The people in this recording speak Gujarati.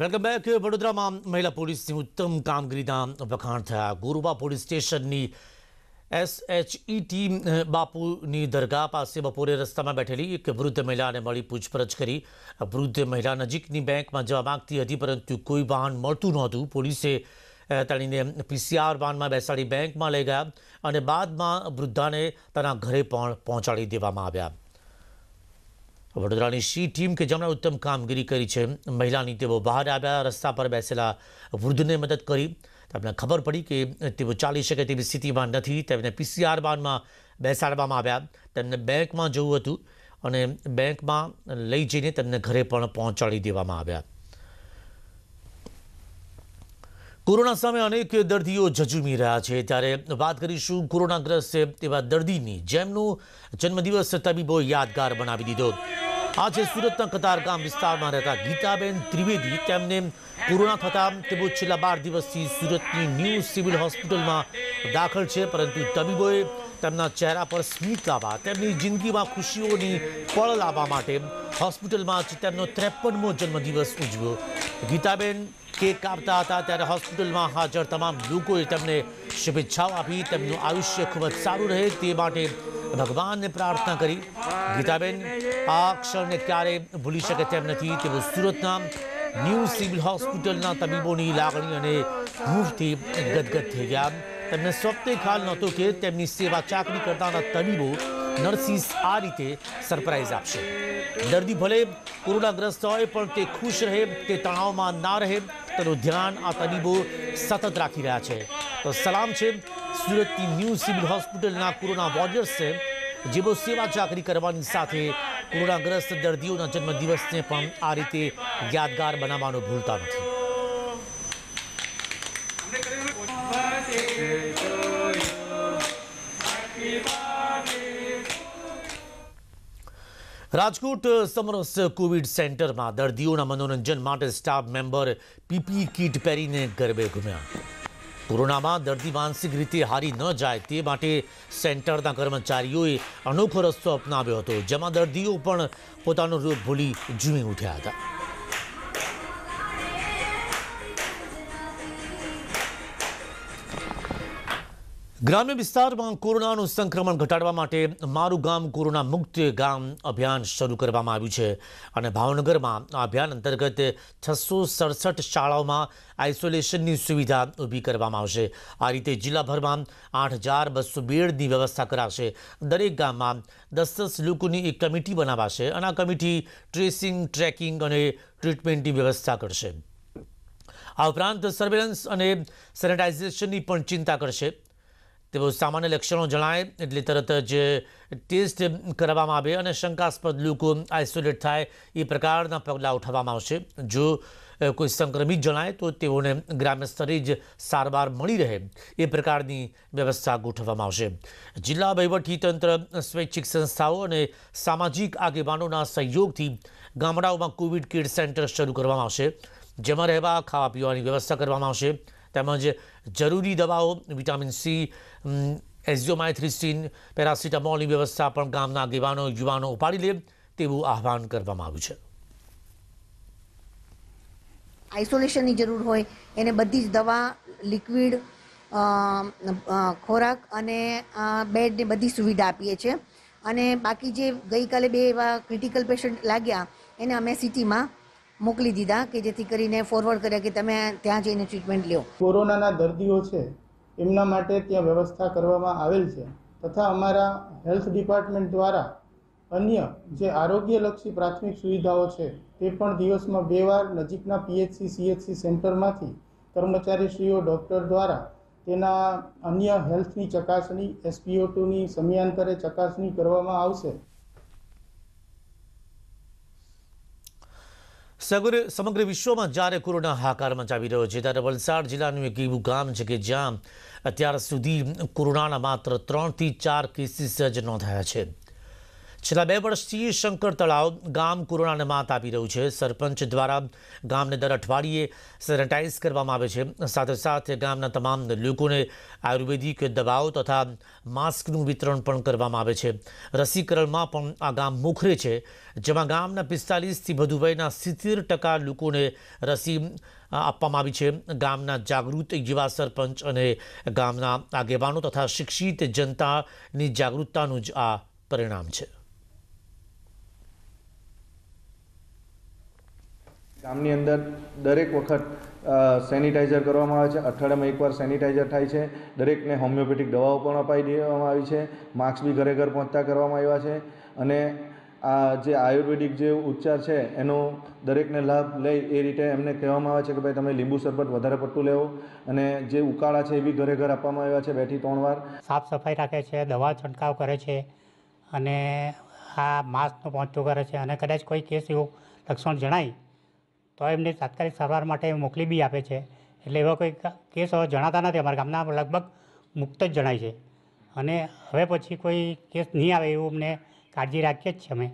વેલકમ બેક વડોદરામાં મહિલા પોલીસની ઉત્તમ કામગીરીના વખાણ થયા ગોરુબા પોલીસ સ્ટેશનની એસએચઈ ટીમ બાપુની દરગાહ પાસે બપોરે રસ્તામાં બેઠેલી એક વૃદ્ધ મહિલાને મળી પૂછપરછ કરી વૃદ્ધ મહિલા નજીકની બેંકમાં જવા માગતી હતી પરંતુ કોઈ વાહન મળતું નહોતું પોલીસે તેણીને પીસીઆર વાનમાં બેસાડી બેંકમાં લઈ ગયા અને બાદમાં વૃદ્ધાને તેના ઘરે પણ પહોંચાડી દેવામાં આવ્યા વડોદરાની સી ટીમ કે જેમણે ઉત્તમ કામગીરી કરી છે મહિલાની તેઓ બહાર આવ્યા રસ્તા પર બેસેલા વૃદ્ધને મદદ કરી તેમને ખબર પડી કે તેઓ ચાલી શકે તેવી સ્થિતિમાં નથી તેમને પીસીઆર બાનમાં બેસાડવામાં આવ્યા તેમને બેંકમાં જવું હતું અને બેંકમાં લઈ જઈને તેમને ઘરે પણ પહોંચાડી દેવામાં આવ્યા કોરોના સામે અનેક દર્દીઓ ઝઝુમી રહ્યા છે ત્યારે વાત કરીશું કોરોનાગ્રસ્ત તેવા દર્દીની જેમનું જન્મદિવસ તબીબો યાદગાર બનાવી દીધો આજે સુરતના કતારગામ વિસ્તારમાં રહેતા ગીતાબેન ત્રિવેદી તેમને કોરોના થતાં તેઓ છેલ્લા બાર દિવસથી સુરતની ન્યૂ સિવિલ હોસ્પિટલમાં દાખલ છે પરંતુ તબીબોએ તેમના ચહેરા પર સ્મિત લાવવા તેમની જિંદગીમાં ખુશીઓની પળ લાવવા માટે હોસ્પિટલમાં જ તેમનો ત્રેપનમો જન્મદિવસ ઉજવ્યો ગીતાબેન કેક કાપતા હતા ત્યારે હોસ્પિટલમાં હાજર તમામ લોકોએ તેમને શુભેચ્છાઓ આપી તેમનું આયુષ્ય ખૂબ જ સારું રહે તે માટે ભગવાનને પ્રાર્થના કરી ગીતાબેન આ ક્ષણને ક્યારેય ભૂલી શકે તેમ નથી તેઓ સુરતના ન્યૂ સિવિલ હોસ્પિટલના તબીબોની લાગણી અને હૂંફથી ગદગદ થઈ ગયા તેમને સ્વપ્ને ખ્યાલ નહોતો કે તેમની સેવા ચાકરી કરતાના તબીબો નર્સિસ આ રીતે સરપ્રાઇઝ આપશે દર્દી ભલે કોરોનાગ્રસ્ત હોય પણ તે ખુશ રહે તે તણાવમાં ના રહે તેનું ધ્યાન આ તબીબો સતત રાખી રહ્યા છે તો સલામ છે સુરતની ન્યૂ સિવિલ હોસ્પિટલના કોરોના વોરિયર્સે જેઓ સેવા જાગરી કરવાની સાથે કોરોનાગ્રસ્ત દર્દીઓના જન્મદિવસને પણ આ રીતે યાદગાર બનાવવાનું ભૂલતા નથી રાજકોટ સમરસ કોવિડ સેન્ટરમાં દર્દીઓના મનોરંજન માટે સ્ટાફ મેમ્બર પીપી કીટ પહેરીને ગરબે ઘૂમ્યા કોરોનામાં દર્દી માનસિક રીતે હારી ન જાય તે માટે સેન્ટરના કર્મચારીઓએ અનોખો રસ્તો અપનાવ્યો હતો જેમાં દર્દીઓ પણ પોતાનો રોગ ભૂલી ઝૂમી ઉઠ્યા હતા ગ્રામ્ય વિસ્તારમાં કોરોનાનું સંક્રમણ ઘટાડવા માટે મારું ગામ કોરોના મુક્ત ગામ અભિયાન શરૂ કરવામાં આવ્યું છે અને ભાવનગરમાં આ અભિયાન અંતર્ગત છસો સડસઠ શાળાઓમાં આઇસોલેશનની સુવિધા ઊભી કરવામાં આવશે આ રીતે જિલ્લાભરમાં આઠ હજાર બસો બેડની વ્યવસ્થા કરાશે દરેક ગામમાં દસ દસ લોકોની એક કમિટી બનાવાશે અને આ કમિટી ટ્રેસિંગ ટ્રેકિંગ અને ટ્રીટમેન્ટની વ્યવસ્થા કરશે આ ઉપરાંત સર્વેલન્સ અને સેનેટાઇઝેશનની પણ ચિંતા કરશે તેઓ સામાન્ય લક્ષણો જણાય એટલે તરત જ ટેસ્ટ કરવામાં આવે અને શંકાસ્પદ લોકો આઇસોલેટ થાય એ પ્રકારના પગલાં ઉઠાવવામાં આવશે જો કોઈ સંક્રમિત જણાય તો તેઓને ગ્રામ્ય સ્તરે જ સારવાર મળી રહે એ પ્રકારની વ્યવસ્થા ગોઠવવામાં આવશે જિલ્લા વહીવટીતંત્ર સ્વૈચ્છિક સંસ્થાઓ અને સામાજિક આગેવાનોના સહયોગથી ગામડાઓમાં કોવિડ કેર સેન્ટર શરૂ કરવામાં આવશે જેમાં રહેવા ખાવા પીવાની વ્યવસ્થા કરવામાં આવશે તેમજ જરૂરી દવાઓ વિટામિન સી એઝિયોમાયથ્રિસ્ટીન પેરાસિટામોલની વ્યવસ્થા પણ ગામના આગેવાનો યુવાનો ઉપાડી લે તેવું આહવાન કરવામાં આવ્યું છે આઇસોલેશનની જરૂર હોય એને બધી જ દવા લિક્વિડ ખોરાક અને બેડને બધી સુવિધા આપીએ છીએ અને બાકી જે ગઈકાલે બે એવા ક્રિટિકલ પેશન્ટ લાગ્યા એને અમે સિટીમાં મોકલી દીધા કે જેથી કરીને ફોરવર્ડ કર્યા કે તમે ત્યાં જઈને ટ્રીટમેન્ટ લ્યો કોરોનાના દર્દીઓ છે એમના માટે ત્યાં વ્યવસ્થા કરવામાં આવેલ છે તથા અમારા હેલ્થ ડિપાર્ટમેન્ટ દ્વારા અન્ય જે આરોગ્યલક્ષી પ્રાથમિક સુવિધાઓ છે તે પણ દિવસમાં બે વાર નજીકના પીએચસી સીએચસી સેન્ટરમાંથી કર્મચારીશ્રીઓ ડૉક્ટર દ્વારા તેના અન્ય હેલ્થની ચકાસણી એસપીઓ ટુની સમયાંતરે ચકાસણી કરવામાં આવશે સમગ્ર વિશ્વમાં જ્યારે કોરોના હાકાર મચાવી રહ્યો છે ત્યારે વલસાડ જિલ્લાનું એક એવું ગામ છે કે જ્યાં અત્યાર સુધી કોરોનાના માત્ર ત્રણથી ચાર કેસીસ જ નોંધાયા છે છેલ્લા બે વર્ષથી શંકર તળાવ ગામ કોરોનાને માત આપી રહ્યું છે સરપંચ દ્વારા ગામને દર અઠવાડિયે સેનેટાઇઝ કરવામાં આવે છે સાથે સાથે ગામના તમામ લોકોને આયુર્વેદિક દવાઓ તથા માસ્કનું વિતરણ પણ કરવામાં આવે છે રસીકરણમાં પણ આ ગામ મોખરે છે જેમાં ગામના પિસ્તાલીસથી વધુ વયના સિત્તેર ટકા લોકોને રસી આપવામાં આવી છે ગામના જાગૃત યુવા સરપંચ અને ગામના આગેવાનો તથા શિક્ષિત જનતાની જાગૃતતાનું જ આ પરિણામ છે ગામની અંદર દરેક વખત સેનિટાઈઝર કરવામાં આવે છે અઠવાડિયામાં એકવાર સેનિટાઈઝર થાય છે દરેકને હોમિયોપેથિક દવાઓ પણ અપાઈ દેવામાં આવી છે માસ્ક બી ઘરે ઘર પહોંચતા કરવામાં આવ્યા છે અને આ જે આયુર્વેદિક જે ઉપચાર છે એનો દરેકને લાભ લઈ એ રીતે એમને કહેવામાં આવે છે કે ભાઈ તમે લીંબુ સરબત વધારે પડતું લેવો અને જે ઉકાળા છે એ બી ઘરે ઘર આપવામાં આવ્યા છે બેથી ત્રણ વાર સાફ સફાઈ રાખે છે દવા છંટકાવ કરે છે અને આ માસ્કનું પહોંચતું કરે છે અને કદાચ કોઈ કેસ એવું લક્ષણ જણાય તો એમને તાત્કાલિક સારવાર માટે મોકલી બી આપે છે એટલે એવા કોઈ કેસ હવે જણાતા નથી અમારા ગામના લગભગ મુક્ત જ જણાય છે અને હવે પછી કોઈ કેસ નહીં આવે એવું અમને કાળજી રાખીએ જ છીએ અમે